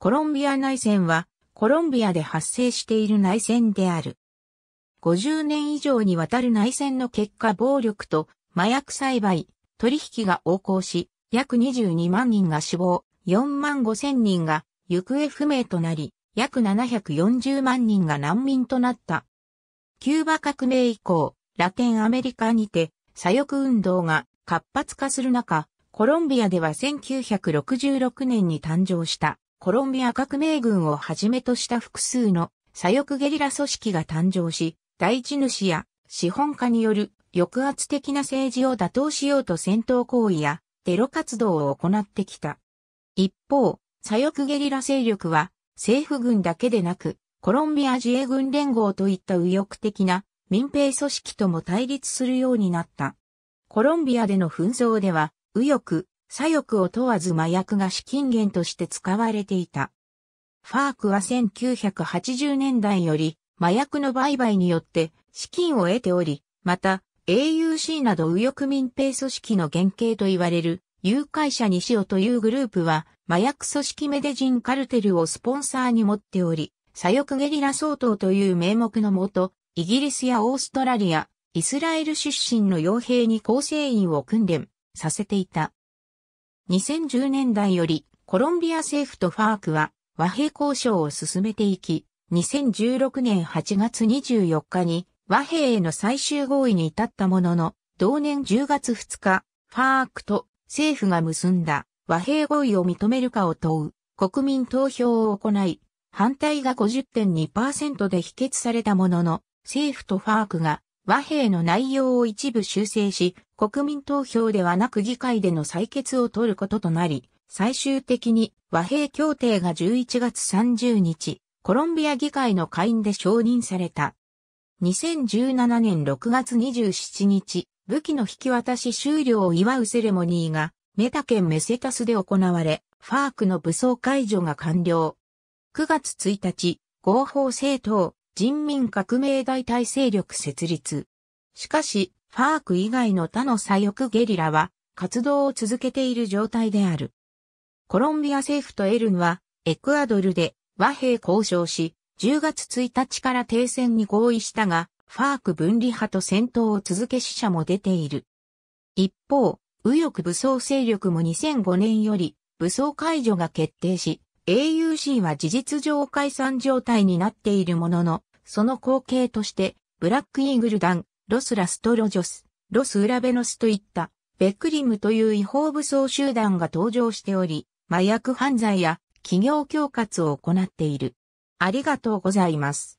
コロンビア内戦は、コロンビアで発生している内戦である。50年以上にわたる内戦の結果暴力と麻薬栽培、取引が横行し、約22万人が死亡、4万5千人が行方不明となり、約740万人が難民となった。キューバ革命以降、ラテンアメリカにて左翼運動が活発化する中、コロンビアでは1966年に誕生したコロンビア革命軍をはじめとした複数の左翼ゲリラ組織が誕生し、大地主や資本家による抑圧的な政治を打倒しようと戦闘行為やテロ活動を行ってきた。一方、左翼ゲリラ勢力は政府軍だけでなく、コロンビア自衛軍連合といった右翼的な民兵組織とも対立するようになった。コロンビアでの紛争では、右翼、左翼を問わず麻薬が資金源として使われていた。ファークは1980年代より麻薬の売買によって資金を得ており、また AUC など右翼民兵組織の原型と言われる誘拐者にしようというグループは麻薬組織メデジンカルテルをスポンサーに持っており、左翼ゲリラ相当という名目のもと、イギリスやオーストラリア、イスラエル出身の傭兵に構成員を訓練させていた。2010年代よりコロンビア政府とファークは和平交渉を進めていき、2016年8月24日に和平への最終合意に至ったものの、同年10月2日、ファークと政府が結んだ和平合意を認めるかを問う国民投票を行い、反対が50.2%で否決されたものの、政府とファークが和平の内容を一部修正し、国民投票ではなく議会での採決を取ることとなり、最終的に和平協定が11月30日、コロンビア議会の会員で承認された。2017年6月27日、武器の引き渡し終了を祝うセレモニーが、メタ県メセタスで行われ、ファークの武装解除が完了。9月1日、合法政党、人民革命大体制力設立。しかし、ファーク以外の他の左翼ゲリラは活動を続けている状態である。コロンビア政府とエルンはエクアドルで和平交渉し、10月1日から停戦に合意したが、ファーク分離派と戦闘を続け死者も出ている。一方、右翼武装勢力も2005年より武装解除が決定し、AUC は事実上解散状態になっているものの、その後継として、ブラックイーグル団、ロス・ラストロジョス、ロス・ウラベノスといった、ベクリムという違法武装集団が登場しており、麻薬犯罪や企業恐喝を行っている。ありがとうございます。